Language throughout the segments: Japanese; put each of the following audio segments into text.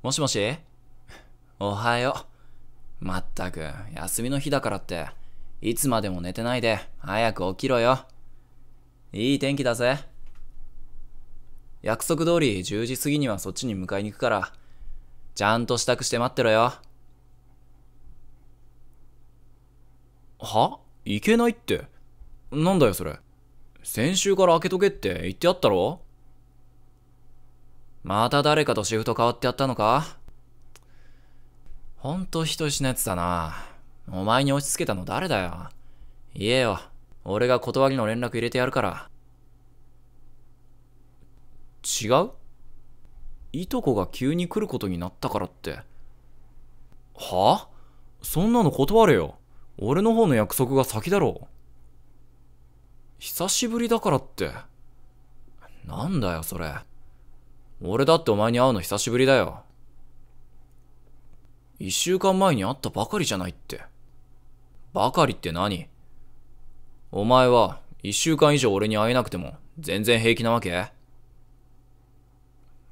もしもしおはよう。まったく、休みの日だからって、いつまでも寝てないで、早く起きろよ。いい天気だぜ。約束通り10時過ぎにはそっちに迎えに行くから、ちゃんと支度して待ってろよ。は行けないって。なんだよそれ。先週から開けとけって言ってあったろまた誰かとシフト変わってやったのかほんと人質のやつだな。お前に押し付けたの誰だよ。言えよ。俺が断りの連絡入れてやるから。違ういとこが急に来ることになったからって。はあそんなの断れよ。俺の方の約束が先だろう。久しぶりだからって。なんだよ、それ。俺だってお前に会うの久しぶりだよ。一週間前に会ったばかりじゃないって。ばかりって何お前は一週間以上俺に会えなくても全然平気なわけ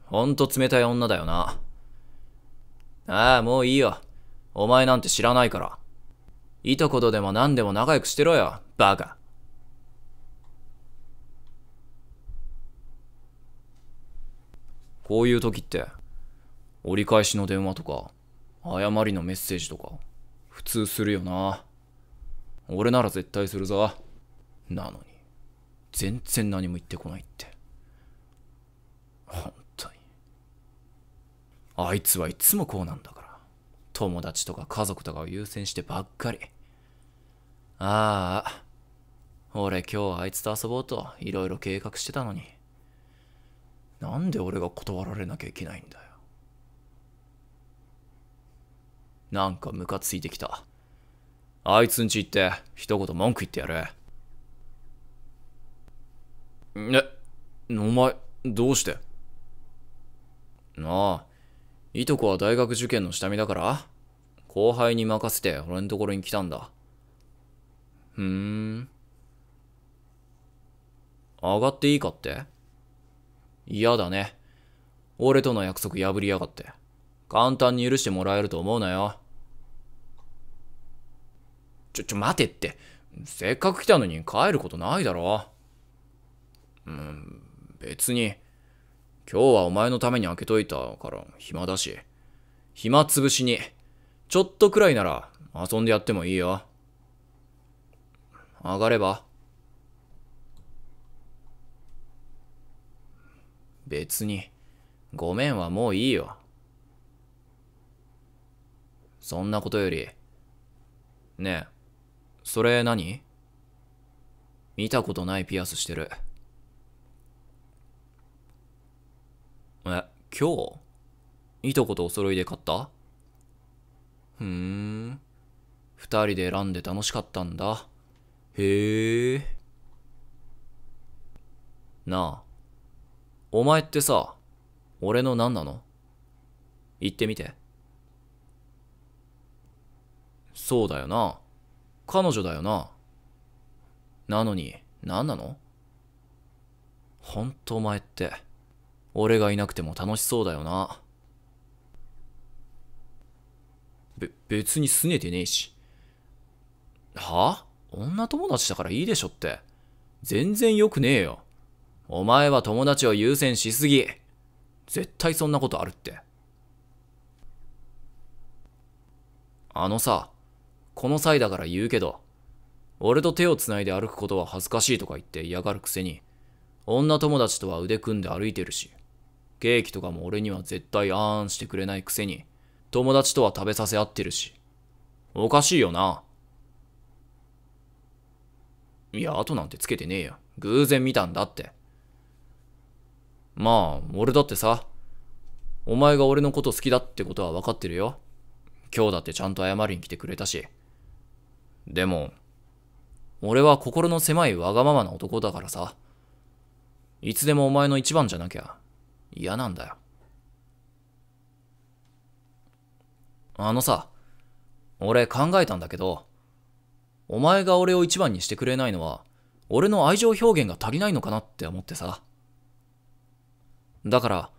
ほんと冷たい女だよな。ああ、もういいよ。お前なんて知らないから。いとことでも何でも仲良くしてろよ、バカ。こういう時って、折り返しの電話とか、誤りのメッセージとか、普通するよな。俺なら絶対するぞ。なのに、全然何も言ってこないって。本当に。あいつはいつもこうなんだから。友達とか家族とかを優先してばっかり。ああ、俺今日あいつと遊ぼうといろいろ計画してたのに。なんで俺が断られなきゃいけないんだよ。なんかムカついてきた。あいつんち行って、一言文句言ってやれ。え、お前、どうしてなあ、いとこは大学受験の下見だから、後輩に任せて俺のところに来たんだ。ふーん。上がっていいかって嫌だね。俺との約束破りやがって。簡単に許してもらえると思うなよ。ちょ、ちょ、待てって。せっかく来たのに帰ることないだろ。うん、別に。今日はお前のために開けといたから暇だし。暇つぶしに、ちょっとくらいなら遊んでやってもいいよ。上がれば別に。ごめんはもういいよ。そんなことより。ねえ、それ何見たことないピアスしてる。え、今日いとことお揃いで買ったふーん。二人で選んで楽しかったんだ。へえ。なあ。お前ってさ、俺の何なの言ってみて。そうだよな。彼女だよな。なのに、何なのほんとお前って、俺がいなくても楽しそうだよな。べ、別に拗ねてねえし。はあ女友達だからいいでしょって。全然良くねえよ。お前は友達を優先しすぎ。絶対そんなことあるって。あのさ、この際だから言うけど、俺と手を繋いで歩くことは恥ずかしいとか言って嫌がるくせに、女友達とは腕組んで歩いてるし、ケーキとかも俺には絶対あーんしてくれないくせに、友達とは食べさせ合ってるし、おかしいよな。いや、後なんてつけてねえよ。偶然見たんだって。まあ、俺だってさ、お前が俺のこと好きだってことは分かってるよ。今日だってちゃんと謝りに来てくれたし。でも、俺は心の狭いわがままな男だからさ。いつでもお前の一番じゃなきゃ嫌なんだよ。あのさ、俺考えたんだけど、お前が俺を一番にしてくれないのは、俺の愛情表現が足りないのかなって思ってさ。だから、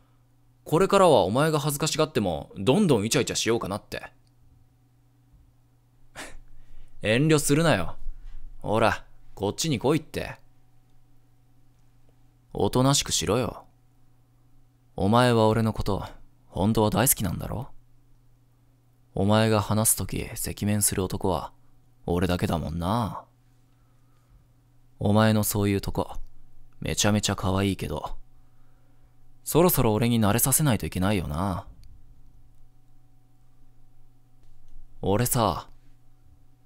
これからはお前が恥ずかしがっても、どんどんイチャイチャしようかなって。遠慮するなよ。ほら、こっちに来いって。おとなしくしろよ。お前は俺のこと、本当は大好きなんだろお前が話すとき、赤面する男は、俺だけだもんな。お前のそういうとこ、めちゃめちゃ可愛いけど、そろそろ俺に慣れさせないといけないよな。俺さ、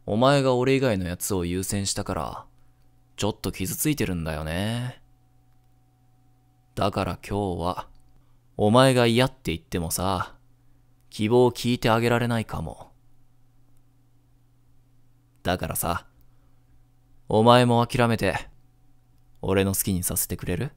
お前が俺以外のやつを優先したから、ちょっと傷ついてるんだよね。だから今日は、お前が嫌って言ってもさ、希望を聞いてあげられないかも。だからさ、お前も諦めて、俺の好きにさせてくれる